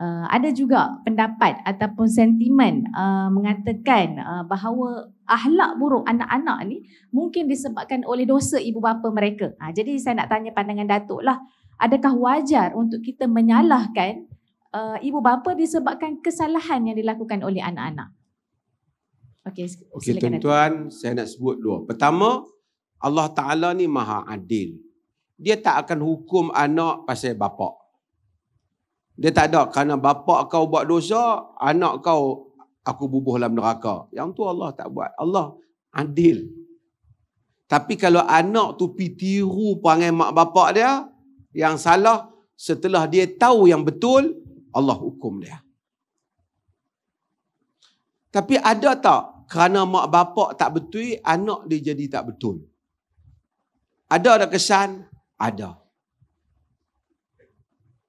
Uh, ada juga pendapat ataupun sentimen uh, mengatakan uh, bahawa ahlak buruk anak-anak ni mungkin disebabkan oleh dosa ibu bapa mereka. Ha, jadi saya nak tanya pandangan Datuk lah, adakah wajar untuk kita menyalahkan uh, ibu bapa disebabkan kesalahan yang dilakukan oleh anak-anak? Okey, okay, tuan-tuan, saya nak sebut dua. Pertama, Allah Ta'ala ni maha adil. Dia tak akan hukum anak pasal bapak. Dia tak ada kerana bapa kau buat dosa, anak kau aku bubuh dalam neraka. Yang tu Allah tak buat. Allah adil. Tapi kalau anak tu pi tiru perangai mak bapa dia yang salah, setelah dia tahu yang betul, Allah hukum dia. Tapi ada tak kerana mak bapa tak betul, anak dia jadi tak betul? Ada ada kesan? Ada.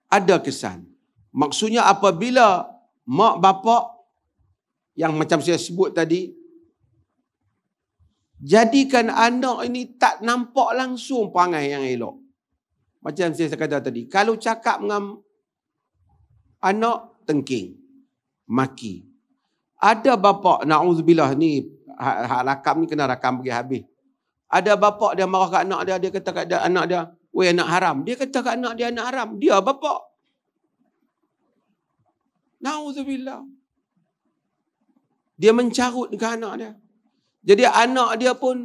Ada kesan. Maksudnya apabila mak bapak yang macam saya sebut tadi jadikan anak ini tak nampak langsung perangai yang elok. Macam saya kata tadi, kalau cakap dengan anak tengking, maki. Ada bapak naudzubillah ni hak ha-, rakam ni kena rakam pergi habis. Ada bapak dia marah kat anak dia, dia kata kat dia, anak dia, "Wei anak haram." Dia kata kat anak dia anak haram. Dia bapak. Na'udzubillah. Dia mencarut ke anak dia. Jadi anak dia pun,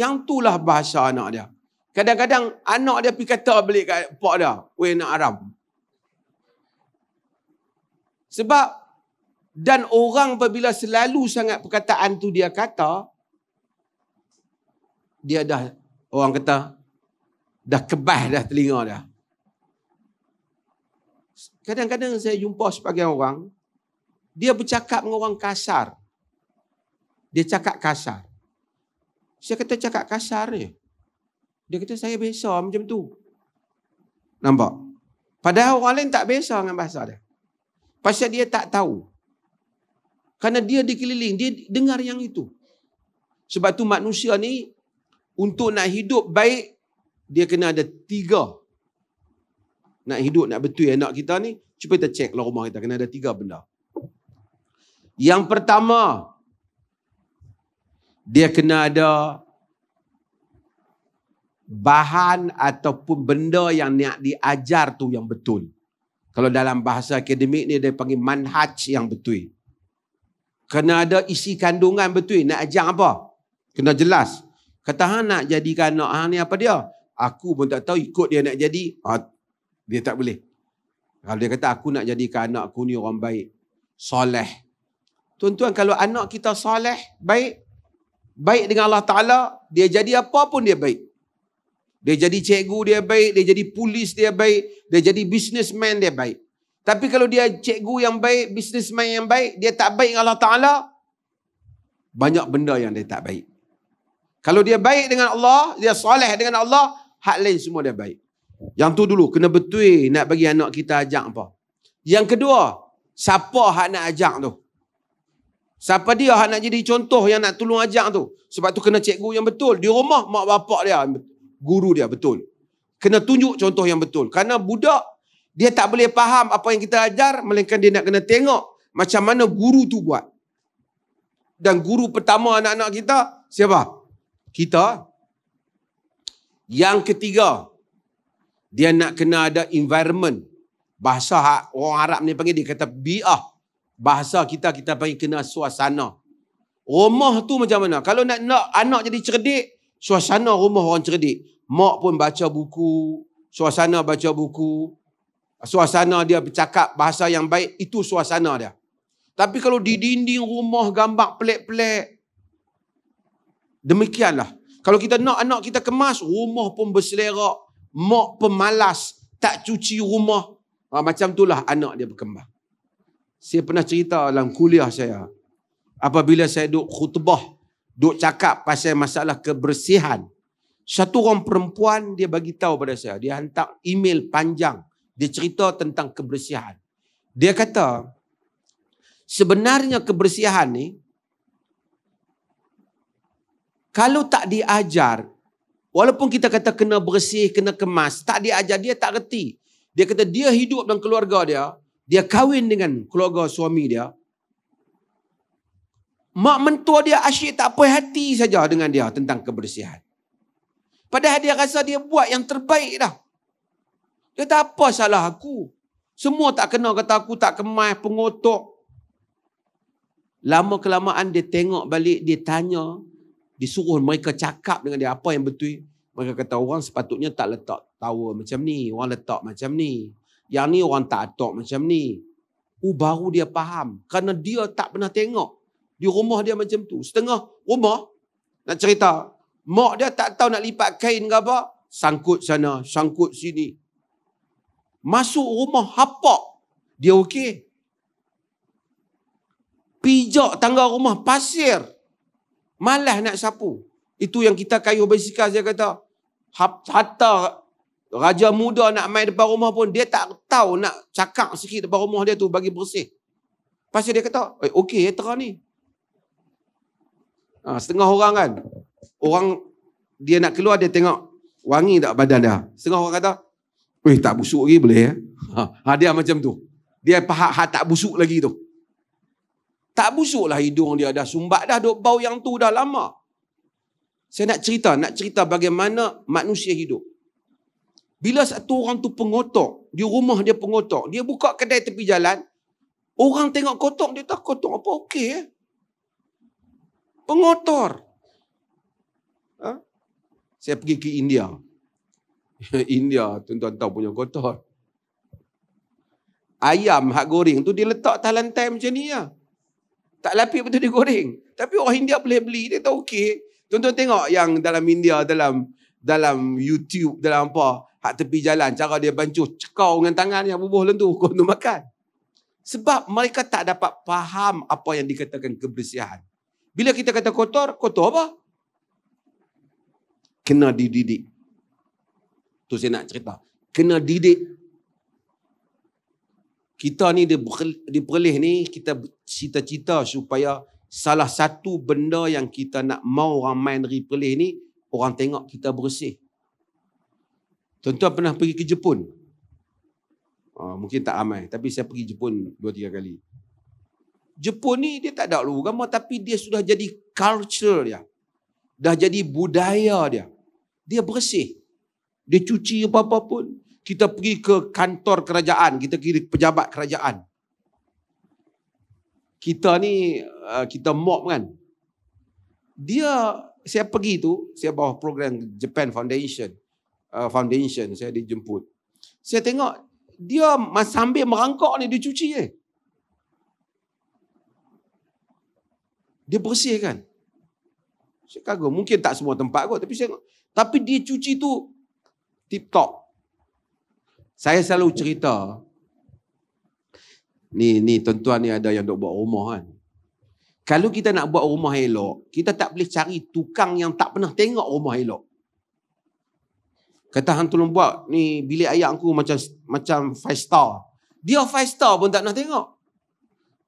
yang itulah bahasa anak dia. Kadang-kadang anak dia pergi kata balik kat pak dia, weh nak aram. Sebab, dan orang apabila selalu sangat perkataan tu dia kata, dia dah, orang kata, dah kebah dah telinga dah kadang-kadang saya jumpa sebagai orang, dia bercakap dengan orang kasar. Dia cakap kasar. Saya kata cakap kasar ni. Dia kata saya biasa macam tu. Nampak? Padahal orang lain tak biasa dengan bahasa dia. Pasal dia tak tahu. Karena dia dikeliling, dia dengar yang itu. Sebab tu manusia ni untuk nak hidup baik, dia kena ada tiga nak hidup nak betul anak kita ni cuba kita check lah rumah kita kena ada tiga benda yang pertama dia kena ada bahan ataupun benda yang nak diajar tu yang betul kalau dalam bahasa akademik ni dia panggil manhaj yang betul kena ada isi kandungan betul nak ajar apa kena jelas kata ha, nak jadikan anak ha, ni apa dia aku pun tak tahu ikut dia nak jadi ha, dia tak boleh. Kalau dia kata aku nak jadikan anak aku ni orang baik. Soleh. Tuan-tuan kalau anak kita soleh, baik. Baik dengan Allah Ta'ala. Dia jadi apa pun dia baik. Dia jadi cikgu dia baik. Dia jadi polis dia baik. Dia jadi businessman dia baik. Tapi kalau dia cikgu yang baik, businessman yang baik, dia tak baik dengan Allah Ta'ala, banyak benda yang dia tak baik. Kalau dia baik dengan Allah, dia soleh dengan Allah, hak lain semua dia baik. Yang tu dulu kena betul nak bagi anak kita ajak apa. Yang kedua, siapa hak nak ajak tu? Siapa dia hak nak jadi contoh yang nak tolong ajak tu? Sebab tu kena cikgu yang betul. Di rumah mak bapak dia, guru dia betul. Kena tunjuk contoh yang betul. Karena budak dia tak boleh faham apa yang kita ajar melainkan dia nak kena tengok macam mana guru tu buat. Dan guru pertama anak-anak kita siapa? Kita. Yang ketiga, dia nak kena ada environment bahasa ha, orang Arab ni panggil dia kata bi'ah bahasa kita kita panggil kena suasana rumah tu macam mana kalau nak nak anak jadi cerdik suasana rumah orang cerdik mak pun baca buku suasana baca buku suasana dia bercakap bahasa yang baik itu suasana dia tapi kalau di dinding rumah gambar pelik-pelik demikianlah kalau kita nak anak kita kemas rumah pun berselerak Mok pemalas, tak cuci rumah. Ha, macam itulah anak dia berkembang. Saya pernah cerita dalam kuliah saya. Apabila saya duk khutbah, duk cakap pasal masalah kebersihan. Satu orang perempuan dia bagi tahu pada saya, dia hantar email panjang, dia cerita tentang kebersihan. Dia kata, sebenarnya kebersihan ni kalau tak diajar, Walaupun kita kata kena bersih, kena kemas. Tak dia ajar, dia tak reti. Dia kata dia hidup dalam keluarga dia. Dia kahwin dengan keluarga suami dia. Mak mentua dia asyik tak puas hati saja dengan dia tentang kebersihan. Padahal dia rasa dia buat yang terbaik dah. Dia kata apa salah aku? Semua tak kena kata aku tak kemas, pengotok. Lama kelamaan dia tengok balik, dia tanya disuruh mereka cakap dengan dia apa yang betul. Mereka kata orang sepatutnya tak letak tower macam ni. Orang letak macam ni. Yang ni orang tak atok macam ni. Oh, baru dia faham. Kerana dia tak pernah tengok. Di rumah dia macam tu. Setengah rumah. Nak cerita. Mak dia tak tahu nak lipat kain ke apa. Sangkut sana. Sangkut sini. Masuk rumah hapak. Dia okey. Pijak tangga rumah pasir. Malas nak sapu. Itu yang kita kayu basikal saya kata. Hatta raja muda nak main depan rumah pun dia tak tahu nak cakap sikit depan rumah dia tu bagi bersih. Pasal dia kata, eh, okey hetera ya, ni. Ha, setengah orang kan. Orang dia nak keluar dia tengok wangi tak badan dia. Setengah orang kata, weh tak busuk lagi boleh ya. Ha, dia macam tu. Dia faham tak busuk lagi tu. Tak busuk busuklah hidung dia dah sumbat dah dok bau yang tu dah lama. Saya nak cerita, nak cerita bagaimana manusia hidup. Bila satu orang tu pengotor, di rumah dia pengotor, dia buka kedai tepi jalan, orang tengok kotor, dia tak kotor apa, okey eh. Pengotor. Ha? Saya pergi ke India. India, tuan-tuan tahu punya kotor. Ayam hak goreng tu dia letak atas lantai macam ni lah. Ya. Tak lapis betul dia goreng. Tapi orang India boleh beli. Dia tahu okey. tuan tengok yang dalam India, dalam dalam YouTube, dalam apa. Hak tepi jalan. Cara dia bancuh cekau dengan tangan yang bubuh lentu. Kau tu makan. Sebab mereka tak dapat faham apa yang dikatakan kebersihan. Bila kita kata kotor, kotor apa? Kena dididik. Tu saya nak cerita. Kena didik kita ni di Perlis ni kita cita-cita supaya salah satu benda yang kita nak mau orang main di ni orang tengok kita bersih. Tentu tuan pernah pergi ke Jepun? Uh, mungkin tak ramai tapi saya pergi Jepun dua tiga kali. Jepun ni dia tak ada lu agama tapi dia sudah jadi culture dia. Dah jadi budaya dia. Dia bersih. Dia cuci apa-apa pun kita pergi ke kantor kerajaan, kita pergi ke pejabat kerajaan. Kita ni, eh, kita mop kan. Dia, saya pergi tu, saya bawa program Japan Foundation. Eh, foundation, saya dijemput. Saya tengok, dia masih sambil merangkak ni, dia cuci je. Dia bersih kan. Saya kagum, mungkin tak semua tempat kot. Tapi saya tapi dia cuci tu tip top. Saya selalu cerita. Ni ni tuan-tuan ni ada yang dok buat rumah kan. Kalau kita nak buat rumah elok, kita tak boleh cari tukang yang tak pernah tengok rumah elok. Kata hang tolong buat ni bilik ayah aku macam macam five star. Dia five star pun tak nak tengok.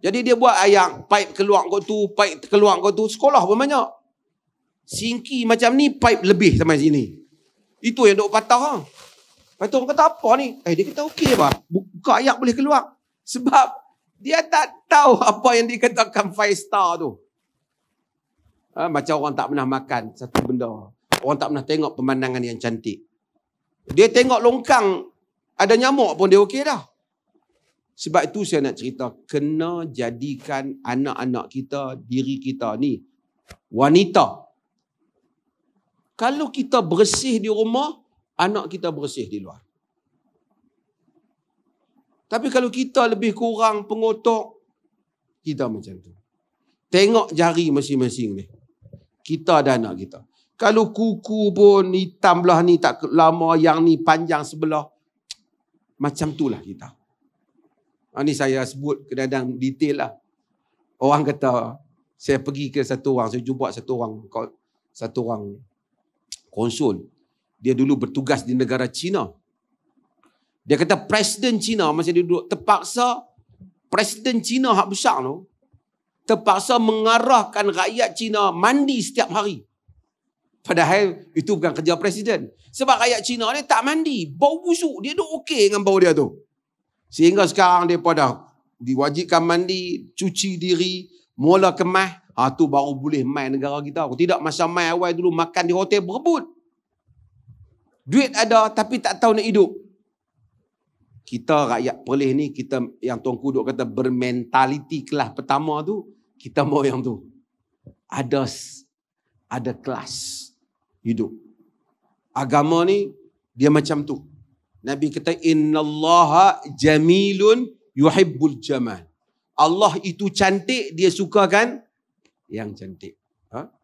Jadi dia buat ayam pipe keluar kau tu, pipe keluar kau tu, sekolah pun banyak. Singki macam ni, pipe lebih sampai sini. Itu yang duk patah. Ha? Lepas tu orang kata apa ni? Eh dia kata okey bang. Buka ayat boleh keluar. Sebab dia tak tahu apa yang dikatakan five star tu. Ha, macam orang tak pernah makan satu benda. Orang tak pernah tengok pemandangan yang cantik. Dia tengok longkang ada nyamuk pun dia okey dah. Sebab itu saya nak cerita kena jadikan anak-anak kita, diri kita ni wanita. Kalau kita bersih di rumah, anak kita bersih di luar. Tapi kalau kita lebih kurang pengotok, kita macam tu. Tengok jari masing-masing ni. Kita ada anak kita. Kalau kuku pun hitam belah ni tak lama, yang ni panjang sebelah. Macam tu lah kita. Ini ha, saya sebut kadang-kadang detail lah. Orang kata, saya pergi ke satu orang, saya jumpa satu orang, satu orang konsul dia dulu bertugas di negara China. Dia kata presiden China masa dia duduk terpaksa presiden China hak besar tu terpaksa mengarahkan rakyat China mandi setiap hari. Padahal itu bukan kerja presiden. Sebab rakyat China ni tak mandi. Bau busuk. Dia duduk okey dengan bau dia tu. Sehingga sekarang dia pada diwajibkan mandi, cuci diri, mula kemah. Ha, tu baru boleh main negara kita. Tidak masa main awal dulu makan di hotel berebut. Duit ada tapi tak tahu nak hidup. Kita rakyat perlis ni, kita yang Tuan Kuduk kata bermentaliti kelas pertama tu, kita mau yang tu. Ada ada kelas hidup. Agama ni, dia macam tu. Nabi kata, Inna allaha jamilun yuhibbul jamal. Allah itu cantik, dia sukakan yang cantik. Ha?